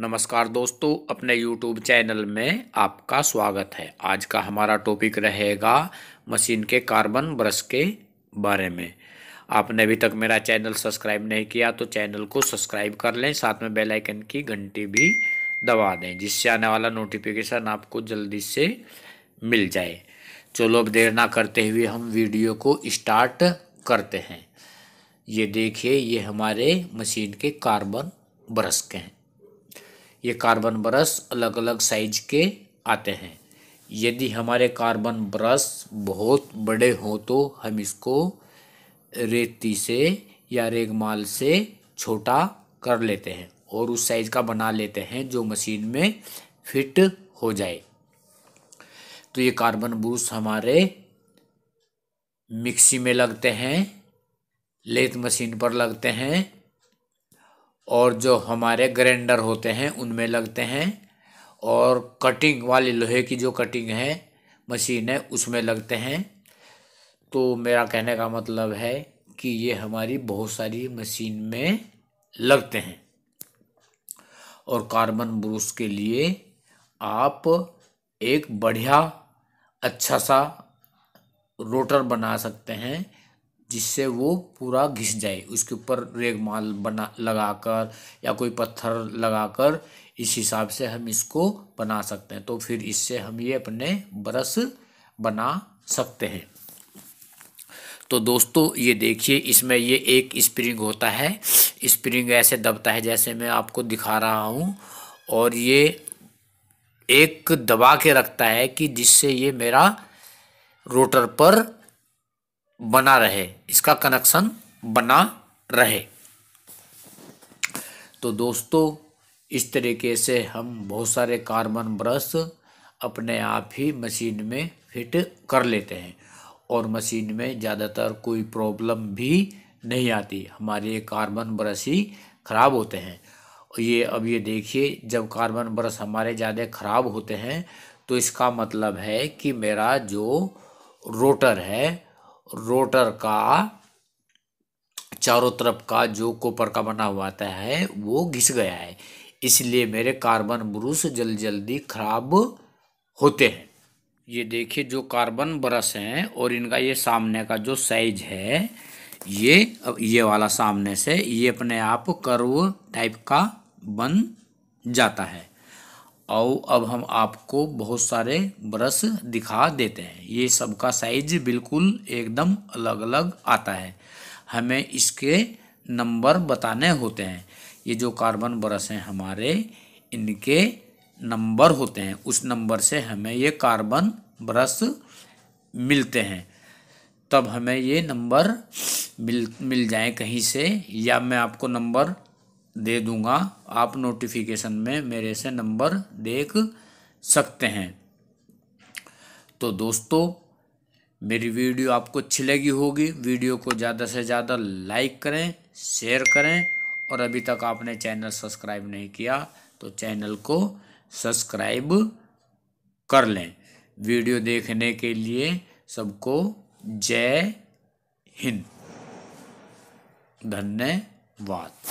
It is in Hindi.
नमस्कार दोस्तों अपने YouTube चैनल में आपका स्वागत है आज का हमारा टॉपिक रहेगा मशीन के कार्बन ब्रश के बारे में आपने अभी तक मेरा चैनल सब्सक्राइब नहीं किया तो चैनल को सब्सक्राइब कर लें साथ में बेल आइकन की घंटी भी दबा दें जिससे आने वाला नोटिफिकेशन आपको जल्दी से मिल जाए चलो अब देर ना करते हुए हम वीडियो को स्टार्ट करते हैं ये देखिए ये हमारे मशीन के कार्बन ब्रश के हैं ये कार्बन ब्रश अलग अलग साइज के आते हैं यदि हमारे कार्बन ब्रश बहुत बड़े हों तो हम इसको रेती से या रेगमाल से छोटा कर लेते हैं और उस साइज़ का बना लेते हैं जो मशीन में फिट हो जाए तो ये कार्बन ब्रश हमारे मिक्सी में लगते हैं लेथ मशीन पर लगते हैं और जो हमारे ग्रैंडर होते हैं उनमें लगते हैं और कटिंग वाली लोहे की जो कटिंग है मशीन है उसमें लगते हैं तो मेरा कहने का मतलब है कि ये हमारी बहुत सारी मशीन में लगते हैं और कार्बन ब्रूस के लिए आप एक बढ़िया अच्छा सा रोटर बना सकते हैं जिससे वो पूरा घिस जाए उसके ऊपर रेगमाल बना लगाकर या कोई पत्थर लगाकर इस हिसाब से हम इसको बना सकते हैं तो फिर इससे हम ये अपने ब्रश बना सकते हैं तो दोस्तों ये देखिए इसमें ये एक स्प्रिंग होता है स्प्रिंग ऐसे दबता है जैसे मैं आपको दिखा रहा हूँ और ये एक दबा के रखता है कि जिससे ये मेरा रोटर पर बना रहे इसका कनेक्शन बना रहे तो दोस्तों इस तरीके से हम बहुत सारे कार्बन ब्रश अपने आप ही मशीन में फिट कर लेते हैं और मशीन में ज़्यादातर कोई प्रॉब्लम भी नहीं आती हमारे ये कार्बन ब्रश ही ख़राब होते हैं ये अब ये देखिए जब कार्बन ब्रश हमारे ज़्यादा ख़राब होते हैं तो इसका मतलब है कि मेरा जो रोटर है रोटर का चारों तरफ का जो कोपर का बना हुआ आता है वो घिस गया है इसलिए मेरे कार्बन ब्रूस जल जल्दी खराब होते हैं ये देखिए जो कार्बन ब्रश हैं और इनका ये सामने का जो साइज है ये अब ये वाला सामने से ये अपने आप कर्व टाइप का बन जाता है और अब हम आपको बहुत सारे ब्रश दिखा देते हैं ये सबका साइज बिल्कुल एकदम अलग अलग आता है हमें इसके नंबर बताने होते हैं ये जो कार्बन ब्रश हैं हमारे इनके नंबर होते हैं उस नंबर से हमें ये कार्बन ब्रश मिलते हैं तब हमें ये नंबर मिल मिल जाए कहीं से या मैं आपको नंबर दे दूंगा आप नोटिफिकेशन में मेरे से नंबर देख सकते हैं तो दोस्तों मेरी वीडियो आपको अच्छी लगी होगी वीडियो को ज़्यादा से ज़्यादा लाइक करें शेयर करें और अभी तक आपने चैनल सब्सक्राइब नहीं किया तो चैनल को सब्सक्राइब कर लें वीडियो देखने के लिए सबको जय हिंद धन्यवाद